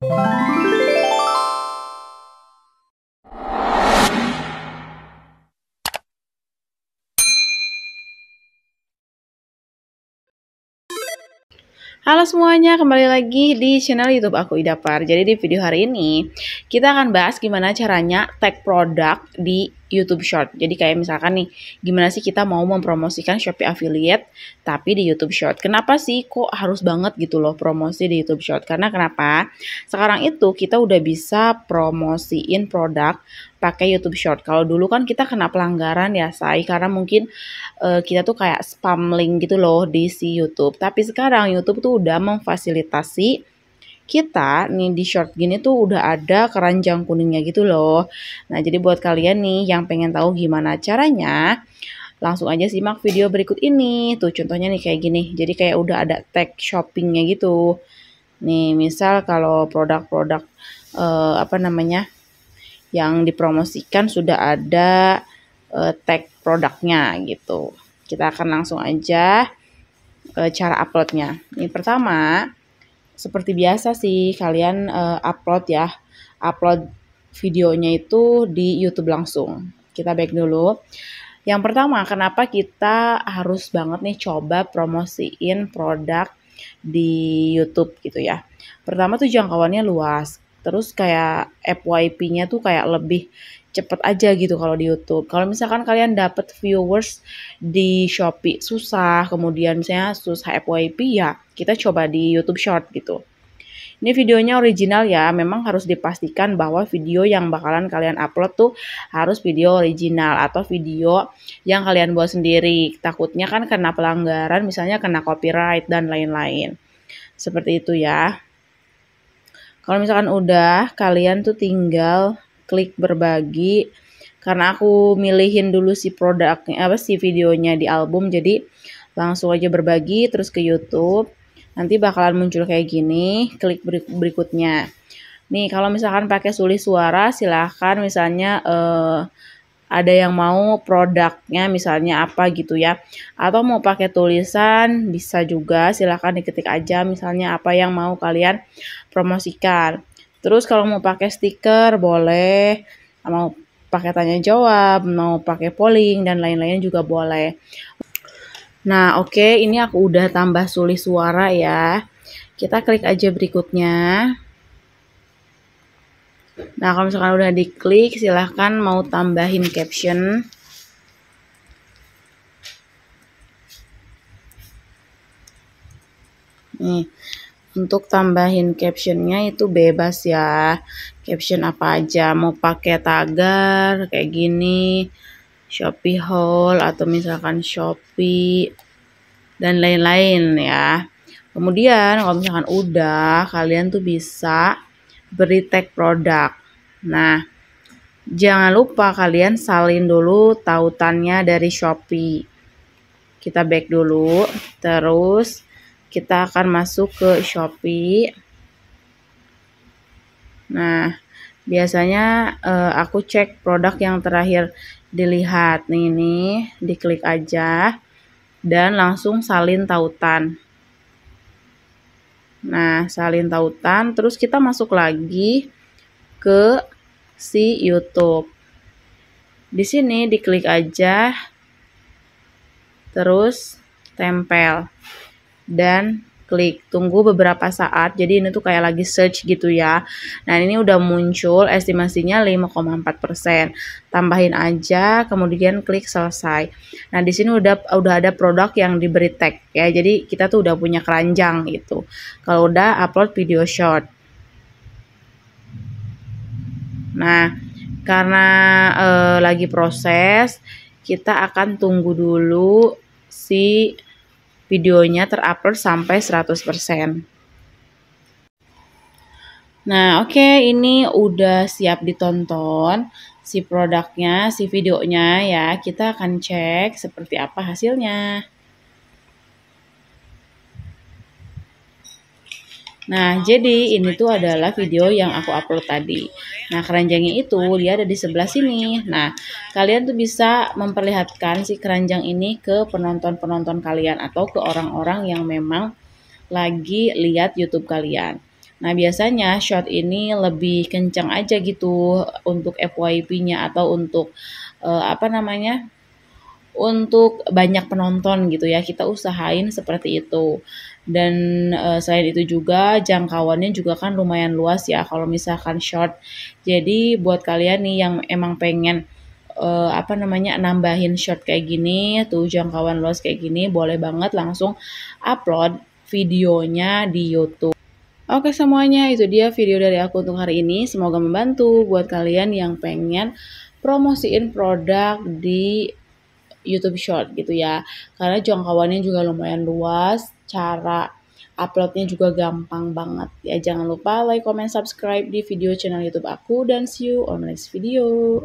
Halo semuanya, kembali lagi di channel YouTube aku Ida Par. Jadi di video hari ini kita akan bahas gimana caranya tag produk di YouTube Short. Jadi kayak misalkan nih, gimana sih kita mau mempromosikan Shopee Affiliate tapi di YouTube Short. Kenapa sih kok harus banget gitu loh promosi di YouTube Short? Karena kenapa? Sekarang itu kita udah bisa promosiin produk pakai YouTube Short. Kalau dulu kan kita kena pelanggaran ya, Sai, karena mungkin uh, kita tuh kayak spam link gitu loh di si YouTube. Tapi sekarang YouTube tuh udah memfasilitasi kita nih di short gini tuh udah ada keranjang kuningnya gitu loh. Nah, jadi buat kalian nih yang pengen tahu gimana caranya, langsung aja simak video berikut ini. Tuh contohnya nih kayak gini. Jadi kayak udah ada tag shoppingnya gitu. Nih, misal kalau produk-produk uh, apa namanya? yang dipromosikan sudah ada uh, tag produknya gitu. Kita akan langsung aja eh, cara uploadnya. Ini pertama, seperti biasa sih kalian uh, upload ya upload videonya itu di YouTube langsung kita back dulu yang pertama kenapa kita harus banget nih coba promosiin produk di YouTube gitu ya pertama tuh jangkauannya luas terus kayak FYP-nya tuh kayak lebih cepet aja gitu kalau di YouTube. Kalau misalkan kalian dapat viewers di Shopee susah, kemudian misalnya susah FYP ya kita coba di YouTube Short gitu. Ini videonya original ya, memang harus dipastikan bahwa video yang bakalan kalian upload tuh harus video original atau video yang kalian buat sendiri. Takutnya kan kena pelanggaran, misalnya kena copyright dan lain-lain. Seperti itu ya. Kalau misalkan udah, kalian tuh tinggal klik berbagi karena aku milihin dulu si produknya apa sih videonya di album jadi langsung aja berbagi terus ke YouTube nanti bakalan muncul kayak gini klik berikutnya nih kalau misalkan pakai sulih suara silahkan misalnya eh, ada yang mau produknya misalnya apa gitu ya atau mau pakai tulisan bisa juga silahkan diketik aja misalnya apa yang mau kalian promosikan Terus kalau mau pakai stiker boleh, mau pakai tanya jawab, mau pakai polling dan lain lain juga boleh. Nah, oke, okay, ini aku udah tambah sulit suara ya. Kita klik aja berikutnya. Nah, kalau misalkan udah diklik, silahkan mau tambahin caption. Nih, untuk tambahin captionnya itu bebas ya caption apa aja mau pakai tagar kayak gini Shopee haul atau misalkan Shopee dan lain-lain ya kemudian kalau misalkan udah kalian tuh bisa beri tag produk nah jangan lupa kalian salin dulu tautannya dari Shopee. Kita back dulu, terus kita akan masuk ke Shopee. Nah, biasanya uh, aku cek produk yang terakhir dilihat nih ini, diklik aja dan langsung salin tautan. Nah, salin tautan, terus kita masuk lagi ke si YouTube. Di sini diklik aja, terus tempel dan klik tunggu beberapa saat jadi ini tuh kayak lagi search gitu ya nah ini udah muncul estimasinya 5,4% tambahin aja kemudian klik selesai nah di sini udah udah ada produk yang diberi tag ya jadi kita tuh udah punya keranjang gitu kalau udah upload video short nah karena e, lagi proses kita akan tunggu dulu si videonya terupload sampai 100%. Nah, oke okay, ini udah siap ditonton si produknya, si videonya ya. Kita akan cek seperti apa hasilnya. Nah, jadi ini tuh adalah video yang aku upload tadi. Nah, keranjangnya itu dia ada di sebelah sini. Nah, kalian tuh bisa memperlihatkan si keranjang ini ke penonton-penonton kalian atau ke orang-orang yang memang lagi lihat YouTube kalian. Nah, biasanya shot ini lebih kencang aja gitu untuk FYP-nya atau untuk uh, apa namanya? untuk banyak penonton gitu ya. Kita usahain seperti itu dan uh, selain itu juga jangkauannya juga kan lumayan luas ya kalau misalkan short. Jadi buat kalian nih yang emang pengen uh, apa namanya nambahin short kayak gini, tuh jangkauan luas kayak gini, boleh banget langsung upload videonya di YouTube. Oke semuanya, itu dia video dari aku untuk hari ini. Semoga membantu buat kalian yang pengen promosiin produk di YouTube Short gitu ya. Karena jangkauannya juga lumayan luas cara uploadnya juga gampang banget. Ya jangan lupa like, comment, subscribe di video channel YouTube aku dan see you on next video.